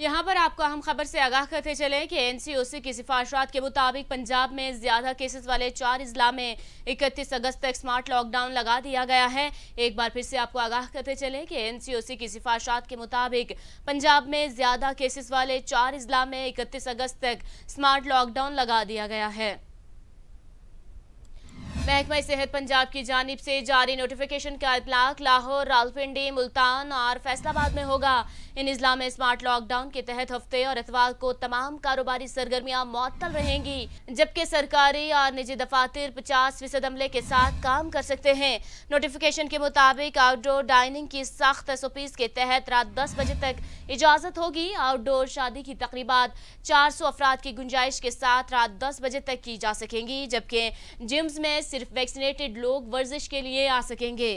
यहाँ पर आपको अहम खबर से आगाह करते चले कि एनसीओसी की सिफारशात के मुताबिक पंजाब में ज्यादा केसेस वाले चार अजला में 31 अगस्त तक स्मार्ट लॉकडाउन लगा दिया गया है एक बार फिर से आपको आगाह करते चले कि एनसीओसी की सिफारशात के मुताबिक पंजाब में ज्यादा केसेस वाले चार अजला में इकतीस अगस्त तक स्मार्ट लॉकडाउन लगा दिया गया है महकमा सेहत पंजाब की जानब से जारी नोटिफिकेशन का इतलाक लाहौर रालपिंडी मुल्तान और फैसलाबाद में होगा इन अजला में स्मार्ट लॉकडाउन के तहत हफ्ते और इतवार को तमाम कारोबारी सरगर्मियां मअतल रहेंगी जबकि सरकारी और निजी दफातर पचास फीसद अमले के साथ काम कर सकते हैं नोटिफिकेशन के मुताबिक आउटडोर डाइनिंग की सख्त एस ओ पीज के तहत रात दस बजे तक इजाज़त होगी आउटडोर शादी की तकरीबा चार सौ अफराद की गुंजाइश के साथ रात दस बजे तक की जा सकेंगी जबकि जिम्स में सिर्फ वैक्सीनेटेड लोग वर्जिश के लिए आ सकेंगे